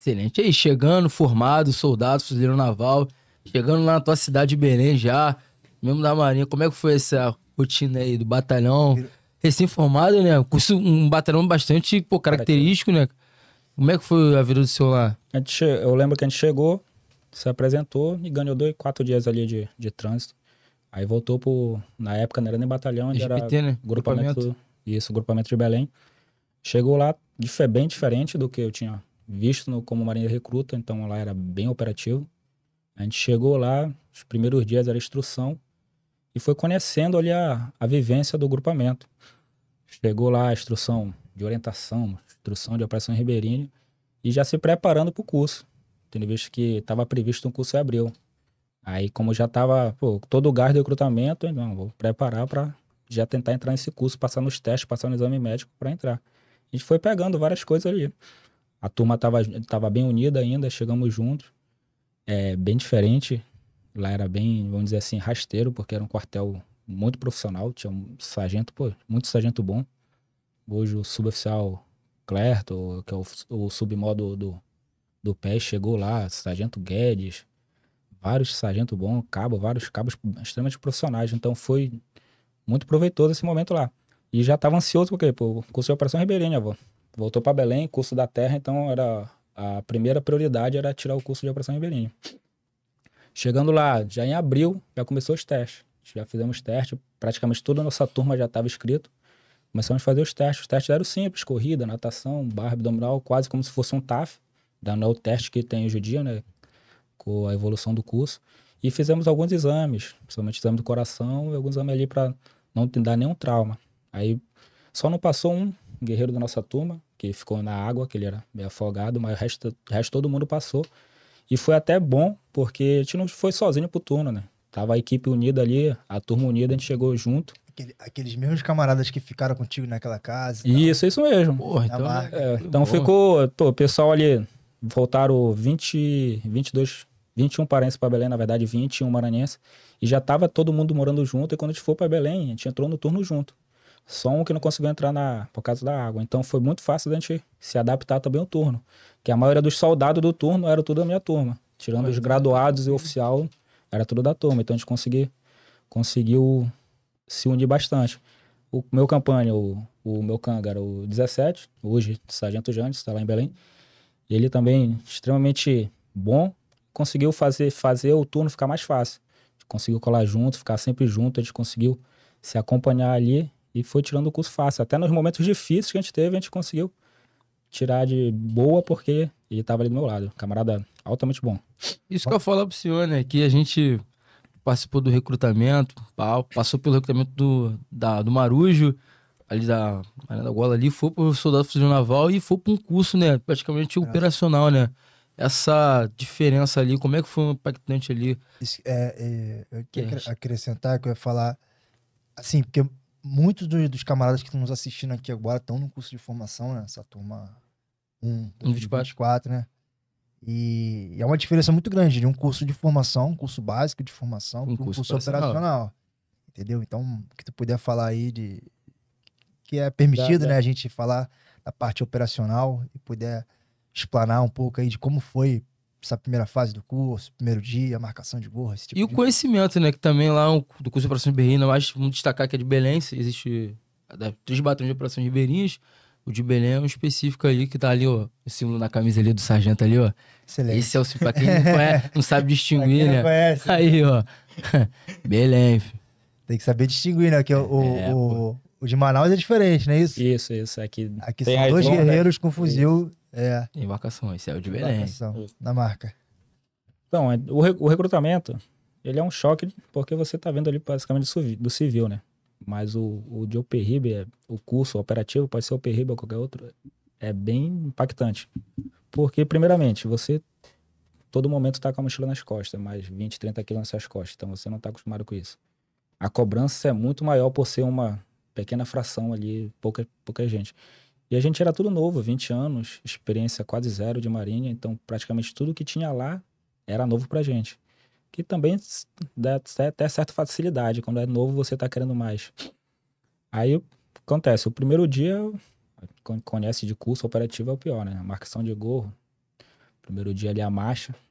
Excelente. E aí, chegando, formado, soldado, fuzileiro naval, chegando lá na tua cidade de Belém já, mesmo da Marinha, como é que foi essa rotina aí do batalhão? Recém-formado, né? Curso, um batalhão bastante pô, característico, né? Como é que foi a vida do seu lá? A gente, eu lembro que a gente chegou, se apresentou e ganhou dois, quatro dias ali de, de trânsito. Aí voltou pro. Na época não era nem batalhão, ainda GPT, era né? grupamento. grupamento. Isso, grupamento de Belém. Chegou lá, bem diferente do que eu tinha visto no, como marinheiro recruta, então lá era bem operativo. A gente chegou lá, os primeiros dias era instrução, e foi conhecendo ali a, a vivência do grupamento. Chegou lá a instrução de orientação, instrução de operação ribeirinho e já se preparando para o curso, tendo visto que estava previsto um curso em abril. Aí, como já estava todo o gás de recrutamento, então vou preparar para já tentar entrar nesse curso, passar nos testes, passar no exame médico para entrar. A gente foi pegando várias coisas ali. A turma estava tava bem unida ainda, chegamos juntos. É bem diferente. Lá era bem, vamos dizer assim, rasteiro, porque era um quartel muito profissional. Tinha um sargento, pô, muito sargento bom. Hoje o suboficial Clerto, que é o, o submodo do, do chegou lá. Sargento Guedes, vários sargento bom, cabo, vários cabos extremamente profissionais. Então foi muito proveitoso esse momento lá. E já estava ansioso, porque pô, cursei a Operação Ribeirinha, avô voltou para Belém, curso da terra, então era a primeira prioridade era tirar o curso de operação em Belém. Chegando lá, já em abril, já começou os testes. Já fizemos testes, praticamente toda a nossa turma já estava inscrito. Começamos a fazer os testes. Os testes eram simples, corrida, natação, barra abdominal, quase como se fosse um TAF, dando o teste que tem hoje em dia, né? Com a evolução do curso. E fizemos alguns exames, principalmente exame do coração e alguns exames ali para não dar nenhum trauma. Aí só não passou um guerreiro da nossa turma, que ficou na água, que ele era meio afogado, mas o resto, o resto todo mundo passou. E foi até bom, porque a gente não foi sozinho pro turno, né? Tava a equipe unida ali, a turma unida, a gente chegou junto. Aquele, aqueles mesmos camaradas que ficaram contigo naquela casa. Isso, isso mesmo. Porra, então, é, é então ficou, pô, o pessoal ali, voltaram 20, 22, 21 parentes para Belém, na verdade 21 maranhenses, e já tava todo mundo morando junto, e quando a gente foi para Belém, a gente entrou no turno junto. Só um que não conseguiu entrar na, por causa da água. Então foi muito fácil a gente se adaptar também ao turno. Que a maioria dos soldados do turno era tudo da minha turma. Tirando os graduados e oficial, era tudo da turma. Então a gente consegui, conseguiu se unir bastante. O meu campanha, o, o meu era o 17, hoje, Sargento Jandes, está lá em Belém. Ele também, extremamente bom, conseguiu fazer, fazer o turno ficar mais fácil. Conseguiu colar junto, ficar sempre junto, a gente conseguiu se acompanhar ali e foi tirando o curso fácil. Até nos momentos difíceis que a gente teve, a gente conseguiu tirar de boa porque ele estava ali do meu lado. Camarada altamente bom. Isso bom. que eu falo pro senhor, né? Que a gente participou do recrutamento, passou pelo recrutamento do, da, do Marujo, ali da Marina da Gola ali, foi pro Soldado Fuzil Naval e foi para um curso, né? Praticamente é. operacional, né? Essa diferença ali, como é que foi impactante ali? Isso, é, é, eu queria acrescentar que eu ia falar, assim, porque muitos dos, dos, camaradas que estão nos assistindo aqui agora estão no curso de formação, né? Essa turma 1, 24. né? E, e é uma diferença muito grande de um curso de formação, um curso básico de formação, um, um curso, operacional. Entendeu? Então, o que tu puder falar aí de. Que é permitido, dá, né? Dá. A gente falar da parte operacional e puder explanar um pouco aí de como foi essa primeira fase do curso, primeiro dia, marcação de gorra, esse tipo E o conhecimento, né? Que também lá do curso de operações ribeirinhas, né, mas vamos destacar que é de Belém, existe é, três batalhões de operações ribeirinhas. O de Belém é um específico ali que tá ali, ó. O símbolo na camisa ali do sargento ali, ó. Excelente. Esse é o símbolo. Pra quem não, conhece, não sabe distinguir, não né? Conhece. Né. Aí, ó. Belém. Tem que saber distinguir, né? Que o, é, o, o, de Manaus é diferente, não é isso? Isso, isso. Aqui, Aqui são dois guerreiros com né. fuzil é. Embarcação, é o diferente. Na marca. Então, é, o, recrutamento, ele é um choque, porque você está vendo ali basicamente do civil, né? Mas o, o de OPRIB, é, o curso operativo, pode ser OPRIB ou qualquer outro, é bem impactante. Porque, primeiramente, você todo momento está com a mochila nas costas, mais 20, 30 quilos nas suas costas, então você não está acostumado com isso. A cobrança é muito maior por ser uma pequena fração ali, pouca, pouca gente. E a gente era tudo novo, 20 anos, experiência quase zero de marinha, então praticamente tudo que tinha lá era novo pra gente. Que também dá até certa facilidade, quando é novo você tá querendo mais. Aí acontece, o primeiro dia, conhece de curso operativo é o pior, né? A marcação de gorro, primeiro dia ali a marcha,